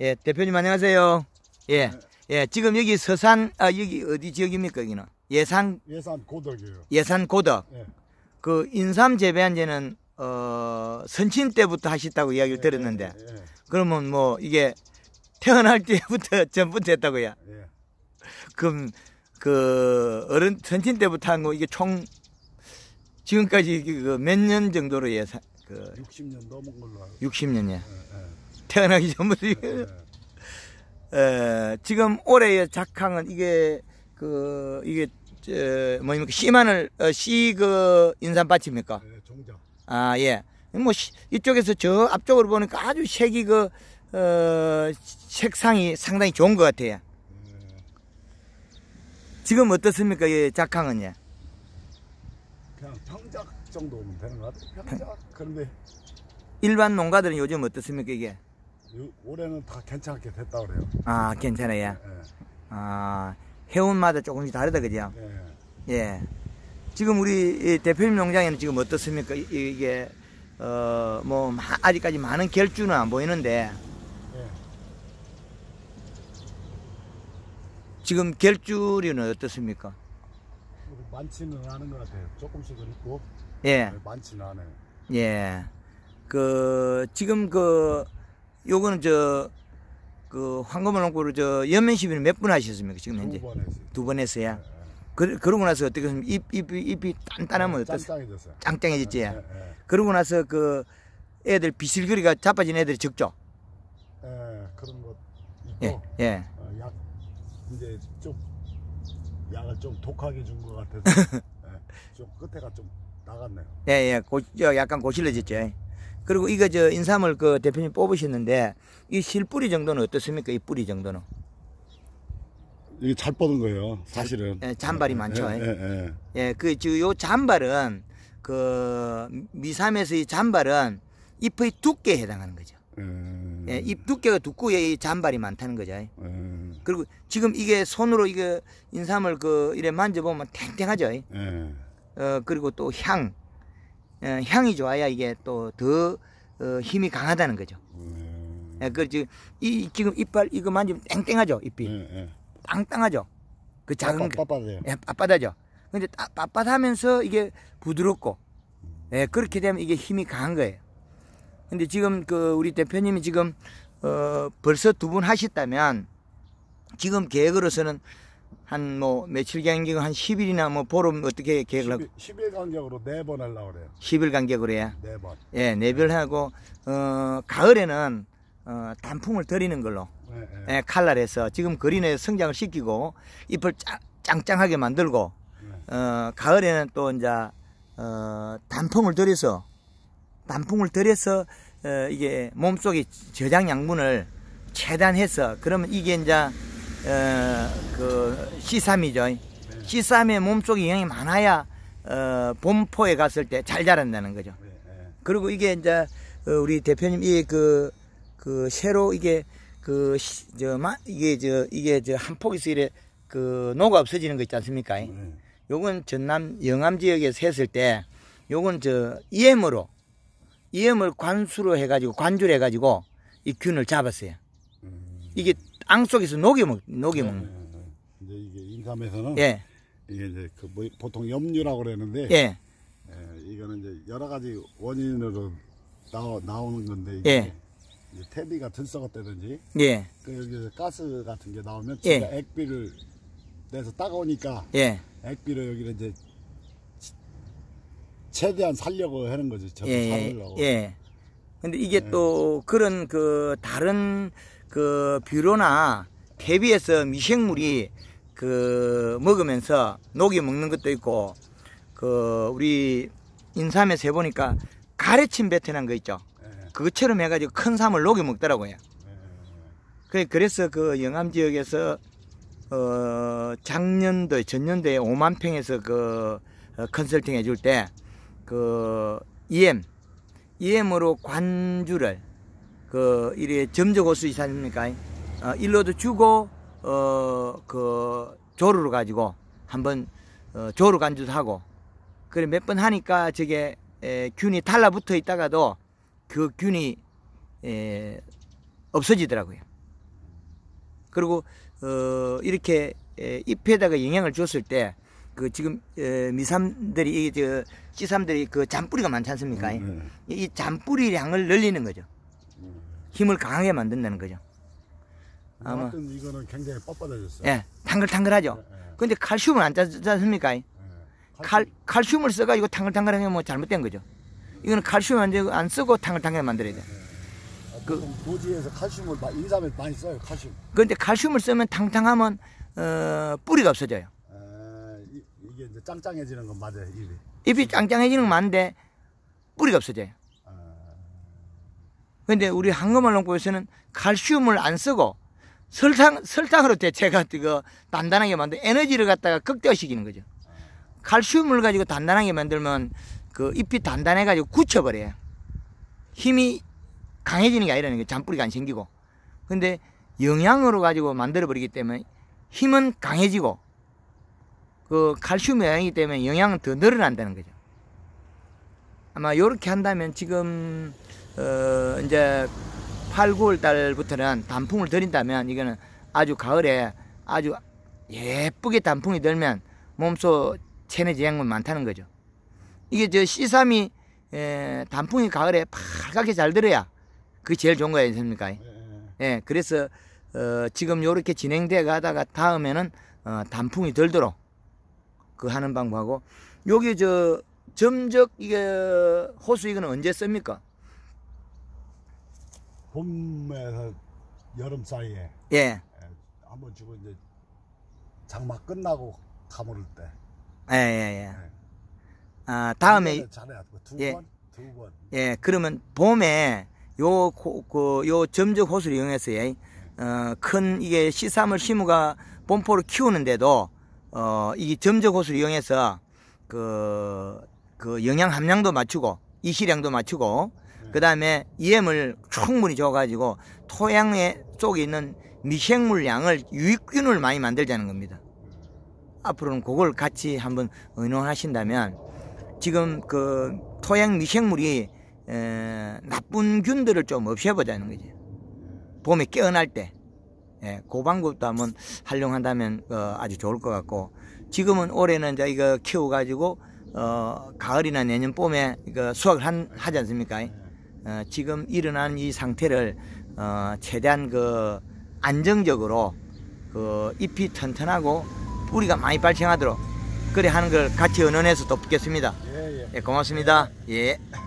예, 대표님 안녕하세요. 예. 네. 예, 지금 여기 서산 아 여기 어디 지역입니까, 여기는? 예산 예산 고덕이에요. 예산 고덕. 예. 그 인삼 재배한 지는 어 선친 때부터 하셨다고 이야기를 예, 들었는데. 예, 예, 그러면 뭐 이게 태어날 때부터 전부터 했다고요. 그럼 그 어른 선친 때부터 한 거 이게 총 지금까지 그 몇 년 정도로 예산 그 60년 넘은 걸로 알고 60년이야. 예, 예. 태어나기 전부터. 네. 에, 지금 올해의 작황은 이게 그 이게 저, 뭐입니까 씨만을 어, 씨그 인삼밭입니까? 네, 종자. 아 예. 뭐 시, 이쪽에서 저 앞쪽으로 보니까 아주 색이 그 어, 색상이 상당히 좋은 것 같아요. 네. 지금 어떻습니까? 이 작황은요? 그냥 평작 정도 면 되는 것 같아요. 평작. 그런데 일반 농가들은 요즘 어떻습니까 이게? 올해는 다 괜찮게 됐다 그래요. 아 괜찮아요. 예. 예. 아 해운마다 조금씩 다르다 그죠? 예. 예. 예. 지금 우리 대표님 농장에는 지금 어떻습니까? 이, 게어뭐 아직까지 많은 결주는 안 보이는데 예. 지금 결주류는 어떻습니까? 뭐, 많지는 않은 것 같아요. 조금씩은 있고 예. 많지는 않아요. 예. 그 지금 그 요거는 저 그 황금을 놓고 저연맹 시비는 몇분 하셨습니까 지금 현재 두 번 했어요. 네. 그, 그러고 나서 어떻게 좀 잎, 입이 단단하면 네, 어떻습니까? 짱짱해졌지. 네, 네. 그러고 나서 그 애들 비실거리가 자빠진 애들이 적죠. 예, 그런 것 예. 예. 어, 약 이제 좀 약을 좀 독하게 준 것 같아서 예, 좀 끝에가 좀 나갔네요. 예, 예, 고, 약간 고실러졌죠. 그리고 이거 저 인삼을 그 대표님 뽑으셨는데 이 실뿌리 정도는 어떻습니까? 이 뿌리 정도는? 이게 잘 뻗은 거예요, 사실은. 예, 잔발이 예, 많죠. 예, 예, 예. 예 그, 저, 요 잔발은, 그, 미삼에서의 잔발은 잎의 두께에 해당하는 거죠. 예, 예, 잎 두께가 두꺼워 이 잔발이 많다는 거죠. 예. 그리고 지금 이게 손으로 이거 인삼을 그, 이래 만져보면 탱탱하죠. 예. 어, 그리고 또 향, 예, 향이 좋아야 이게 또더 어, 힘이 강하다는 거죠. 음. 예, 그 지금 이 지금 이빨 이거 만좀 땡땡하죠 잎이 예, 예. 땅땅하죠 그 작은 빳빳해요 예, 빳빳하죠 근데 따, 빳빳하면서 이게 부드럽고 예, 그렇게 되면 이게 힘이 강한 거예요 근데 지금 그 우리 대표님이 지금 어 벌써 두 분 하셨다면 지금 계획으로서는 한뭐 며칠 간격한 10일이나 뭐 보름 어떻게 계획을 하고 10일, 10일 간격으로 네번 하려고 그래요. 10일 간격으로 해야. 예? 네 번. 예, 네별 하고 어 가을에는 어 단풍을 들이는 걸로. 네, 네. 예, 칼날 해서 지금 그린에 성장을 시키고 잎을 짱, 짱짱하게 만들고 네. 어 가을에는 또 이제 어 단풍을 들여서 단풍을 들여서 어, 이게 몸속에 저장 양분을 최단해서 그러면 이게 이제 어, 그 씨삼이죠. 씨삼의 몸속에 영이 많아야 어, 본포에 갔을 때 잘 자란다는 거죠. 그리고 이게 이제 어, 우리 대표님 이 그그 그 새로 이게 그저 이게 저 이게 저 한 포기서 이래 그 녹아 없어지는 거 있지 않습니까? 요건 전남 영암 지역에서 했을 때 요건 저이엠으로이엠을 관수로 해가지고 관주를 해가지고 이 균을 잡았어요. 이게 앙 속에서 녹여 먹, 녹여 네, 먹는. 이제 네, 네. 이게 인삼에서는 예. 이게 이제 그 뭐, 보통 염류라고 그러는데 예. 예, 이거는 이제 여러 가지 원인으로 나오, 나오는 건데 이게 예. 이제 퇴비가 들썩었다든지 예. 그 여기서 가스 같은 게 나오면 예. 액비를 내서 따가우니까 예. 액비를 여기를 이제 최대한 살려고 하는 거죠 저도 예. 살려고. 예. 예. 근데 이게 또 그런 그 다른 그 뷰로나 퇴비해서 미생물이 그 먹으면서 녹이 먹는 것도 있고 그 우리 인삼에서 해보니까 가래침 뱉어난 거 있죠. 네. 그것처럼 해가지고 큰 삼을 녹이 먹더라고요. 네. 그래서 그 영암 지역에서 어 작년도 전년도에 5만 평에서 그 어, 컨설팅 해줄 때 그 EM EM으로 관주를 그 이래 점적 올수 있지 않습니까? 어, 일로도 주고 어그 조루로 가지고 한번 어, 조루 간주도 하고 그래 몇 번 하니까 저게 에, 균이 달라붙어 있다가도 그 균이 에, 없어지더라고요. 그리고 어, 이렇게 에, 잎에다가 영향을 줬을 때 그 지금 에, 미삼들이 이저 씨삼들이 그 잔뿌리가 많지 않습니까? 음, 네. 이 잔뿌리량을 늘리는 거죠. 힘을 강하게 만든다는 거죠. 뭐 아마 이거는 굉장히 뻣뻣해졌어요. 예, 탕글탕글하죠. 예, 예. 데 칼슘을 안 짜지 습니까 예, 칼, 칼슘을 써가지고 탕글탕글한 게뭐 잘못된 거죠. 이거는 칼슘 안 쓰고 탕글탕글 만들어야 돼. 예, 예. 아, 그 도지에서 칼슘을 인삼에 많이 써요. 칼슘. 그런데 칼슘을 쓰면 탕탕하면 어, 뿌리가 없어져요. 아, 이, 게 이제 짱짱해지는 건 맞아요. 입이. 입이 짱짱해지는 건 맞는데 뿌리가 없어져요. 근데 우리 한금말 농구에서는 칼슘을 안 쓰고 설탕, 설탕으로 대체가 그 단단하게 만들, 에너지를 갖다가 극대화시키는 거죠. 칼슘을 가지고 단단하게 만들면 그 잎이 단단해가지고 굳혀버려요. 힘이 강해지는 게 아니라는 게 잔뿌리가 안 생기고. 근데 영양으로 가지고 만들어버리기 때문에 힘은 강해지고 그 칼슘 영향이기 때문에 영양은 더 늘어난다는 거죠. 아마 이렇게 한다면 지금 어, 이제 8, 9월 달부터는 단풍을 들인다면 이거는 아주 가을에 아주 예쁘게 단풍이 들면 몸소 체내 지향물 많다는 거죠. 이게 저 c 삼이 에, 단풍이 가을에 파랗게 잘 들어야 그게 제일 좋은 거 아니십니까? 예, 네. 예 그래서 어, 지금 요렇게 진행돼 가다가 다음에는 어, 단풍이 들도록 그 하는 방법하고 여기 저 점적 이게 호수 이거는 언제 씁니까? 봄에서 여름 사이에 예. 예 한번 주고 이제 장마 끝나고 가물을 때. 예, 예, 예. 예. 아, 다음에 두 예. 번, 두 번. 예, 그러면 봄에 요, 그, 요 점적 호수를 이용해서, 예. 어, 큰 이게 시삼을시무가 본포를 키우는데도, 어, 이 점적 호수를 이용해서, 그, 그 영양 함량도 맞추고, 이시량도 맞추고, 네. 그 다음에 EM을 충분히 줘가지고 토양에쪽에 있는 미생물 양을 유익균을 많이 만들자는 겁니다. 앞으로는 그걸 같이 한번 의논하신다면 지금 그 토양 미생물이 에, 나쁜 균들을 좀 없애보자는 거지. 봄에 깨어날 때. 예, 그 방법도 한번 활용한다면 어, 아주 좋을 것 같고 지금은 올해는 이제 이거 키워가지고 어, 가을이나 내년 봄에 이거 수확을 한, 하지 않습니까? 어, 지금 일어난 이 상태를 어, 최대한 그 안정적으로 그 잎이 튼튼하고 뿌리가 많이 발생하도록 그래 하는 걸 같이 의논해서 돕겠습니다. 예, 예. 예 고맙습니다. 예.